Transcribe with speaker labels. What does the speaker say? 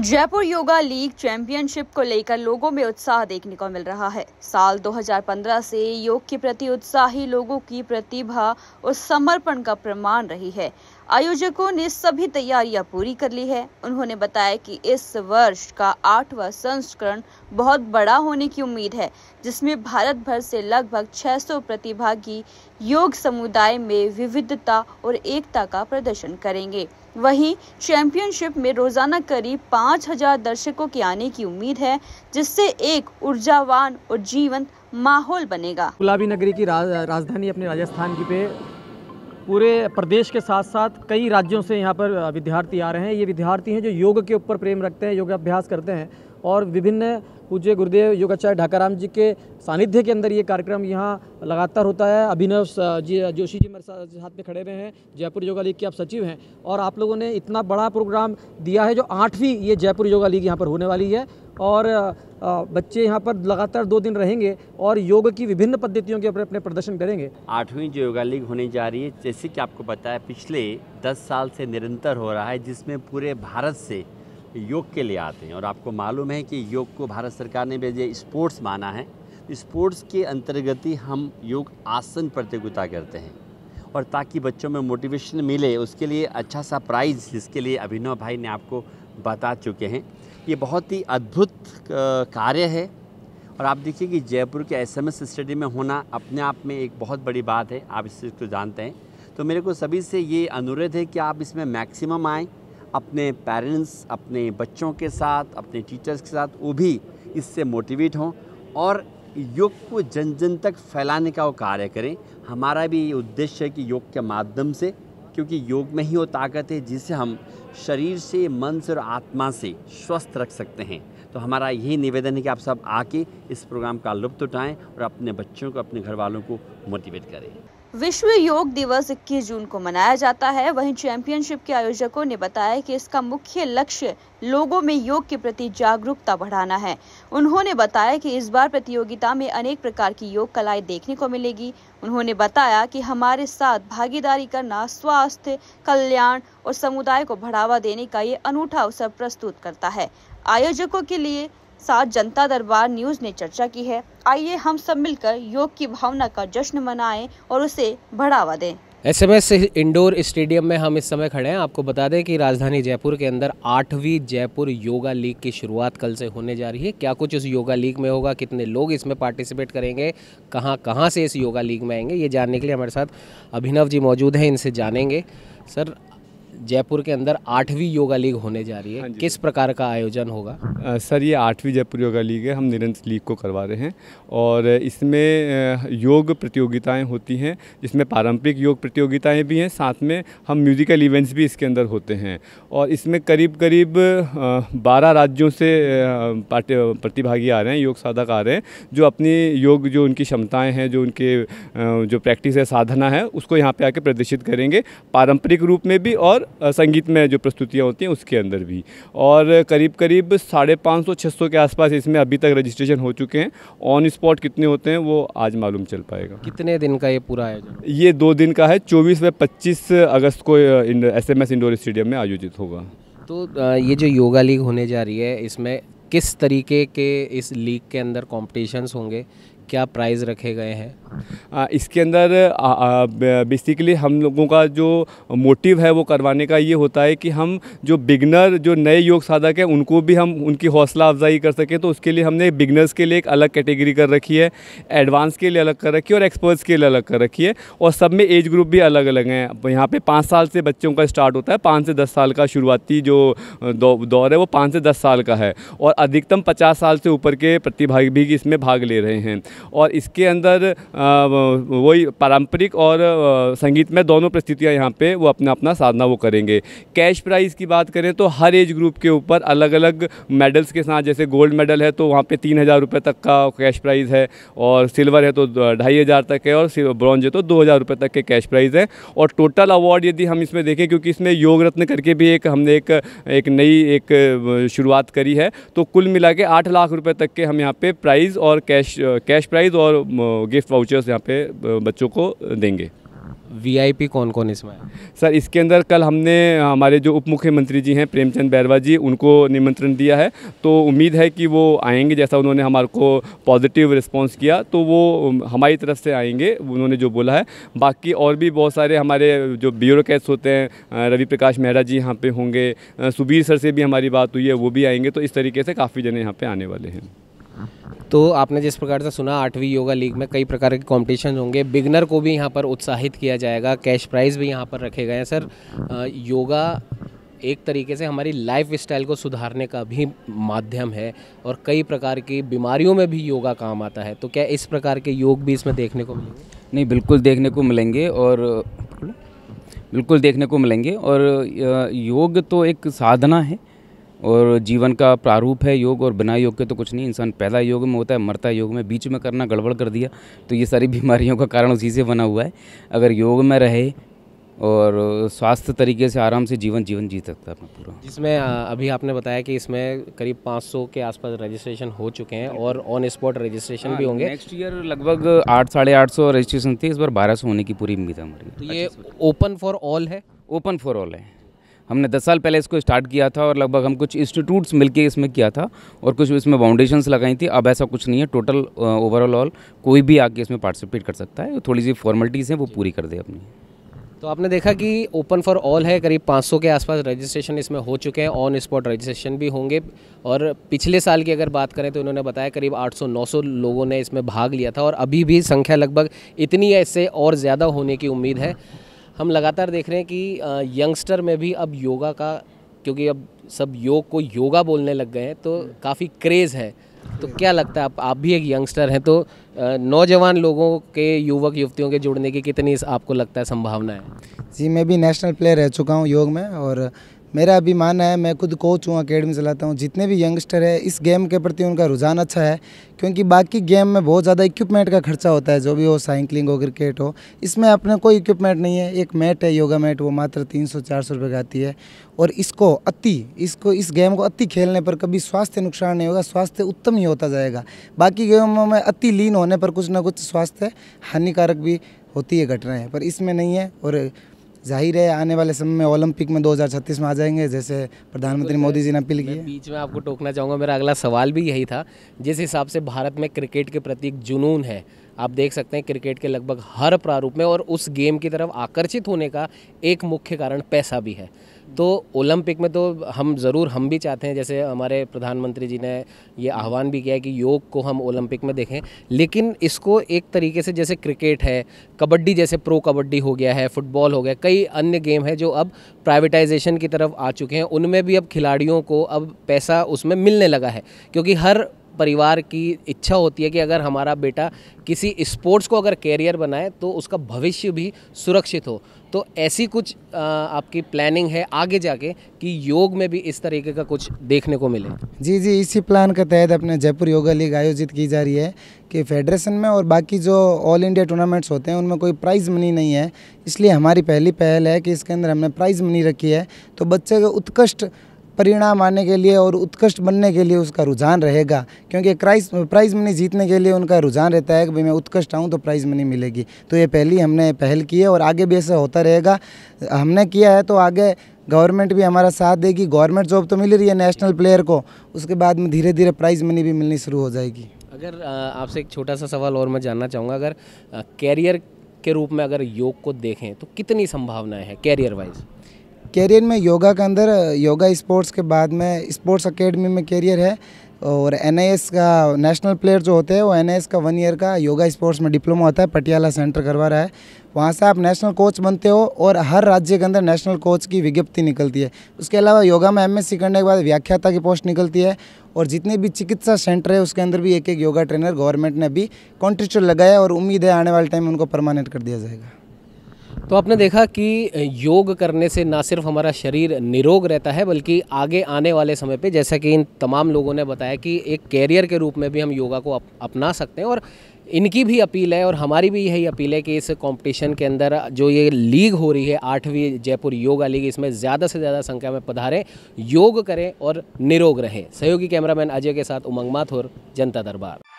Speaker 1: Jaipur yoga league championship को लेकर लोगों में उत्साह देखने को मिल रहा है साल 2015 से योग के प्रति उत्साही लोगों की प्रतिभा और समर्पण का प्रमाण रही है आयोजकों ने सभी तैयारियां पूरी कर ली है उन्होंने बताया कि इस वर्ष का आठवां संस्करण बहुत बड़ा होने की उम्मीद है जिसमें भारत भर से लगभग 600 प्रतिभागी योग समुदाय में विविधता और एकता का प्रदर्शन करेंगे वहीं चैंपियनशिप में रोजाना करीब हजार दर्शकों के आने की उम्मीद है जिससे एक ऊर्जावान और जीवंत माहौल बनेगा
Speaker 2: गुलाबी नगरी की राज, राजधानी अपने राजस्थान की पे पूरे
Speaker 3: प्रदेश के साथ साथ कई राज्यों से यहाँ पर विद्यार्थी आ रहे हैं ये विद्यार्थी हैं जो योग के ऊपर प्रेम रखते हैं योगाभ्यास करते हैं और विभिन्न पूज्य गुरुदेव योगाचार्य ढाकाराम जी के सानिध्य के अंदर ये कार्यक्रम यहाँ लगातार होता है अभिनव जी जोशी जी मेरे साथ में खड़े हुए हैं जयपुर योगा लीग के आप सचिव हैं और आप लोगों ने इतना बड़ा प्रोग्राम दिया है जो आठवीं ये जयपुर योगा लीग यहाँ पर होने वाली है और बच्चे यहाँ पर लगातार दो दिन रहेंगे और योग की विभिन्न पद्धतियों के अपने अपने प्रदर्शन करेंगे
Speaker 4: आठवीं जो योगा लीग होने जा रही है जैसे कि आपको पता है पिछले दस साल से निरंतर हो रहा है जिसमें पूरे भारत से योग के लिए आते हैं और आपको मालूम है कि योग को भारत सरकार ने भेजे स्पोर्ट्स माना है स्पोर्ट्स के अंतर्गत ही हम योग आसन प्रतियोगिता करते हैं और ताकि बच्चों में मोटिवेशन मिले उसके लिए अच्छा सा प्राइज़ जिसके लिए अभिनव भाई ने आपको बता चुके हैं ये बहुत ही अद्भुत कार्य है और आप देखिए कि जयपुर के एस एम एस स्टडी में होना अपने आप में एक बहुत बड़ी बात है आप इस चीज़ को तो जानते हैं तो मेरे को सभी से ये अनुरोध है कि आप इसमें मैक्सिमम आएँ अपने पेरेंट्स अपने बच्चों के साथ अपने टीचर्स के साथ वो भी इससे मोटिवेट हों और योग को जन जन तक फैलाने का वो कार्य करें हमारा भी ये उद्देश्य है कि योग के माध्यम से क्योंकि योग में ही वो ताकत है जिसे हम शरीर से मन से और आत्मा से स्वस्थ रख सकते हैं तो हमारा यही निवेदन है कि आप सब आके इस प्रोग्राम का लुप्त उठाएं और अपने बच्चों को अपने घर वालों को मोटिवेट करें
Speaker 1: विश्व योग दिवस 21 जून को मनाया जाता है वहीं चैंपियनशिप के आयोजकों ने बताया कि इसका मुख्य लक्ष्य लोगों में योग के प्रति जागरूकता बढ़ाना है उन्होंने बताया कि इस बार प्रतियोगिता में अनेक प्रकार की योग कलाएं देखने को मिलेगी उन्होंने बताया कि हमारे साथ भागीदारी करना स्वास्थ्य कल्याण और समुदाय को बढ़ावा देने का ये अनूठा अवसर प्रस्तुत करता है आयोजकों के लिए साथ जनता दरबार न्यूज ने चर्चा की है आइए हम सब मिलकर योग की भावना का जश्न मनाएं और उसे बढ़ावा दें
Speaker 3: S M S indoor stadium में हम इस समय खड़े हैं आपको बता दें कि राजधानी जयपुर के अंदर आठवीं जयपुर योगा लीग की शुरुआत कल से होने जा रही है क्या कुछ इस योगा लीग में होगा कितने लोग इसमें पार्टिसिपेट करेंगे कहां कहां से इस योगा लीग में आएंगे ये जानने के लिए हमारे साथ अभिनव जी मौजूद हैं इनसे जानेंगे सर जयपुर के अंदर आठवीं योगा लीग होने जा रही है हाँ किस प्रकार का आयोजन होगा
Speaker 5: आ, सर ये आठवीं जयपुर योगा लीग है हम निरंतर लीग को करवा रहे हैं और इसमें योग प्रतियोगिताएं होती हैं जिसमें पारंपरिक योग प्रतियोगिताएं भी हैं साथ में हम म्यूज़िकल इवेंट्स भी इसके अंदर होते हैं और इसमें करीब करीब बारह राज्यों से प्रतिभागी आ रहे हैं योग साधक आ रहे हैं जो अपनी योग जो उनकी क्षमताएँ हैं जो उनके जो प्रैक्टिस है साधना है उसको यहाँ पर आके प्रदर्शित करेंगे पारंपरिक रूप में भी और संगीत में जो प्रस्तुतियाँ होती हैं उसके अंदर भी और करीब करीब साढ़े पाँच सौ छः सौ के आसपास इसमें अभी तक रजिस्ट्रेशन हो चुके हैं ऑन स्पॉट कितने होते हैं वो आज मालूम चल पाएगा
Speaker 3: कितने दिन का
Speaker 5: ये पूरा आयोजन ये दो दिन का है चौबीस व पच्चीस अगस्त को एस एम इंडोर स्टेडियम में आयोजित होगा
Speaker 3: तो ये जो योगा लीग होने जा रही है इसमें किस तरीके के इस लीग के अंदर कॉम्पिटिशन्स होंगे क्या प्राइस रखे गए हैं इसके
Speaker 5: अंदर बेसिकली हम लोगों का जो मोटिव है वो करवाने का ये होता है कि हम जो बिगनर जो नए योग साधक हैं उनको भी हम उनकी हौसला अफजाई कर सकें तो उसके लिए हमने बिगनर्स के लिए एक अलग कैटेगरी कर रखी है एडवांस के लिए अलग कर रखी है और एक्सपर्ट्स के लिए अलग कर रखी है और सब में एज ग्रुप भी अलग अलग हैं यहाँ पर पाँच साल से बच्चों का स्टार्ट होता है पाँच से दस साल का शुरुआती जो दौर है वो पाँच से दस साल का है और अधिकतम पचास साल से ऊपर के प्रतिभागी भी इसमें भाग ले रहे हैं और इसके अंदर वही पारंपरिक और संगीत में दोनों परिस्थितियाँ यहाँ पे वो अपना अपना साधना वो करेंगे कैश प्राइज़ की बात करें तो हर एज ग्रुप के ऊपर अलग अलग मेडल्स के साथ जैसे गोल्ड मेडल है तो वहाँ पर तीन हज़ार रुपये तक का कैश प्राइज़ है और सिल्वर है तो ढाई हज़ार तक है और ब्रॉन्ज है तो दो हज़ार रुपये तक के कैश प्राइज़ है और टोटल अवार्ड यदि हम इसमें देखें क्योंकि इसमें योग रत्न करके भी एक हमने एक एक नई एक शुरुआत करी है तो कुल मिला के आठ लाख रुपये तक के हम यहाँ पे प्राइज़ और कैश कैश प्राइज़ और गिफ्ट वाउचर्स यहाँ पे बच्चों को देंगे वीआईपी कौन कौन इसमें सर इसके अंदर कल हमने हमारे जो उप मुख्यमंत्री जी हैं प्रेमचंद बैरवा जी उनको निमंत्रण दिया है तो उम्मीद है कि वो आएंगे जैसा उन्होंने हमारे को पॉजिटिव रिस्पांस किया तो वो हमारी तरफ से आएंगे उन्होंने जो बोला है बाकी और भी बहुत सारे हमारे जो ब्यूरोक्रेट्स होते हैं रवि प्रकाश मेहरा जी यहाँ पर होंगे सुबीर सर से भी हमारी बात हुई है वो भी आएंगे तो इस तरीके से काफ़ी जने यहाँ पर आने वाले हैं
Speaker 3: तो आपने जिस प्रकार से सुना आठवीं योगा लीग में कई प्रकार के कॉम्पिटिशन होंगे बिगनर को भी यहाँ पर उत्साहित किया जाएगा कैश प्राइज़ भी यहाँ पर रखे गए हैं सर योगा एक तरीके से हमारी लाइफ स्टाइल को सुधारने का भी माध्यम है और कई प्रकार की बीमारियों में भी योगा काम आता है तो क्या इस
Speaker 2: प्रकार के योग भी इसमें देखने को मिलेंगे नहीं बिल्कुल देखने को मिलेंगे और बिल्कुल देखने को मिलेंगे और योग तो एक साधना है और जीवन का प्रारूप है योग और बिना योग के तो कुछ नहीं इंसान पैदा योग में होता है मरता योग में बीच में करना गड़बड़ कर दिया तो ये सारी बीमारियों का कारण उसी से बना हुआ है अगर योग में रहे और स्वास्थ्य तरीके से आराम से जीवन जीवन जी सकता है अपना पूरा
Speaker 3: जिसमें अभी आपने बताया कि इसमें करीब 500 के आसपास रजिस्ट्रेशन हो चुके हैं और ऑन स्पॉट रजिस्ट्रेशन भी हाँ, होंगे नेक्स्ट ईयर
Speaker 2: लगभग आठ साढ़े आठ सौ रजिस्ट्रेशन थे इस बार बारह सौ होने की पूरी उम्मीद है हमारी तो ये ओपन फॉर ऑल है ओपन फॉर ऑल है हमने दस साल पहले इसको स्टार्ट किया था और लगभग हम कुछ इंस्टीट्यूट्स मिलके इसमें किया था और कुछ इसमें फाउंडेशंस लगाई थी अब ऐसा कुछ नहीं है टोटल ओवरऑल ऑल कोई भी आके इसमें पार्टिसिपेट कर सकता है थोड़ी सी फॉर्मेलिटीज़ हैं वो पूरी कर दे अपनी
Speaker 3: तो आपने देखा कि ओपन फॉर ऑल है करीब 500 के आसपास रजिस्ट्रेशन इसमें हो चुके हैं ऑन स्पॉट रजिस्ट्रेशन भी होंगे और पिछले साल की अगर बात करें तो इन्होंने बताया करीब 800-900 लोगों ने इसमें भाग लिया था और अभी भी संख्या लगभग इतनी है इससे और ज़्यादा होने की उम्मीद है हम लगातार देख रहे हैं कि यंगस्टर में भी अब योगा का क्योंकि अब सब योग को योगा बोलने लग गए हैं तो हम्म। काफ़ी क्रेज़ है तो क्या लगता है आप आप भी एक यंगस्टर हैं तो नौजवान लोगों के युवक युवतियों के जुड़ने की कितनी आपको लगता है संभावना है
Speaker 6: जी मैं भी नेशनल प्लेयर रह चुका हूँ योग में और मेरा अभी मानना है मैं खुद कोच हूँ अकेडमी चलाता हूँ जितने भी यंगस्टर है इस गेम के प्रति उनका रुझान अच्छा है क्योंकि बाकी गेम में बहुत ज़्यादा इक्विपमेंट का खर्चा होता है जो भी हो साइकिलिंग हो क्रिकेट हो इसमें अपने कोई इक्विपमेंट नहीं है एक मैट है योगा मैट वो मात्र तीन सौ चार सौ रुपये का आती है और इसको अति इसको इस गेम को अति खेलने पर कभी स्वास्थ्य नुकसान नहीं होगा स्वास्थ्य उत्तम ही होता जाएगा बाकी गेमों में अति लीन होने पर कुछ ना कुछ स्वास्थ्य हानिकारक भी होती है घटनाएँ पर इसमें नहीं है और जाहिर है आने वाले समय में ओलंपिक में 2036 में आ जाएंगे जैसे प्रधानमंत्री तो मोदी जी ने अपील की बीच में
Speaker 3: आपको टोकना चाहूँगा मेरा अगला सवाल भी यही था जिस हिसाब से भारत में क्रिकेट के प्रति एक जुनून है आप देख सकते हैं क्रिकेट के लगभग हर प्रारूप में और उस गेम की तरफ आकर्षित होने का एक मुख्य कारण पैसा भी है तो ओलंपिक में तो हम ज़रूर हम भी चाहते हैं जैसे हमारे प्रधानमंत्री जी ने ये आह्वान भी किया है कि योग को हम ओलंपिक में देखें लेकिन इसको एक तरीके से जैसे क्रिकेट है कबड्डी जैसे प्रो कबड्डी हो गया है फुटबॉल हो गया कई अन्य गेम है जो अब प्राइवेटाइजेशन की तरफ आ चुके हैं उनमें भी अब खिलाड़ियों को अब पैसा उसमें मिलने लगा है क्योंकि हर परिवार की इच्छा होती है कि अगर हमारा बेटा किसी स्पोर्ट्स को अगर कैरियर बनाए तो उसका भविष्य भी सुरक्षित हो तो ऐसी कुछ आपकी प्लानिंग है आगे जाके कि योग में भी इस तरीके का कुछ देखने को
Speaker 6: मिले जी जी इसी प्लान के तहत अपने जयपुर योगा लीग आयोजित की जा रही है कि फेडरेशन में और बाकी जो ऑल इंडिया टूर्नामेंट्स होते हैं उनमें कोई प्राइज़ मनी नहीं है इसलिए हमारी पहली पहल है कि इसके अंदर हमने प्राइज़ मनी रखी है तो बच्चे का उत्कृष्ट परिणाम आने के लिए और उत्कृष्ट बनने के लिए उसका रुझान रहेगा क्योंकि क्राइस प्राइज़ मनी जीतने के लिए उनका रुझान रहता है कि भाई मैं उत्कृष्ट आऊँ तो प्राइज़ मनी मिलेगी तो ये पहली हमने पहल की है और आगे भी ऐसा होता रहेगा हमने किया है तो आगे गवर्नमेंट भी हमारा साथ देगी गवर्नमेंट जॉब तो मिल रही है नेशनल प्लेयर को उसके बाद में धीरे धीरे प्राइज़ मनी भी मिलनी शुरू हो जाएगी
Speaker 3: अगर आपसे एक छोटा सा सवाल और मैं जानना चाहूँगा अगर कैरियर के रूप में अगर योग को देखें तो कितनी संभावनाएं हैं कैरियर वाइज
Speaker 6: कैरियर में योगा के अंदर योगा स्पोर्ट्स के बाद में स्पोर्ट्स अकेडमी में कैरियर है और एन का नेशनल प्लेयर जो होते हैं वो एन का वन ईयर का योगा स्पोर्ट्स में डिप्लोमा होता है पटियाला सेंटर करवा रहा है वहाँ से आप नेशनल कोच बनते हो और हर राज्य के अंदर नेशनल कोच की विज्ञप्ति निकलती है उसके अलावा योगा में एमएससी करने के बाद व्याख्याता की पोस्ट निकलती है और जितने भी चिकित्सा सेंटर है उसके अंदर भी एक एक योगा ट्रेनर गवर्नमेंट ने अभी कॉन्ट्रेक्चर लगाया और उम्मीद है आने वाले टाइम में उनको परमानेंट कर दिया जाएगा
Speaker 3: तो आपने देखा कि योग करने से ना सिर्फ हमारा शरीर निरोग रहता है बल्कि आगे आने वाले समय पे जैसा कि इन तमाम लोगों ने बताया कि एक कैरियर के रूप में भी हम योगा को अप, अपना सकते हैं और इनकी भी अपील है और हमारी भी यही अपील है कि इस कंपटीशन के अंदर जो ये लीग हो रही है आठवीं जयपुर योगा लीग इसमें ज़्यादा से ज़्यादा संख्या में पधारें योग करें और निरोग रहें सहयोगी कैमरामैन अजय के साथ उमंग माथुर जनता दरबार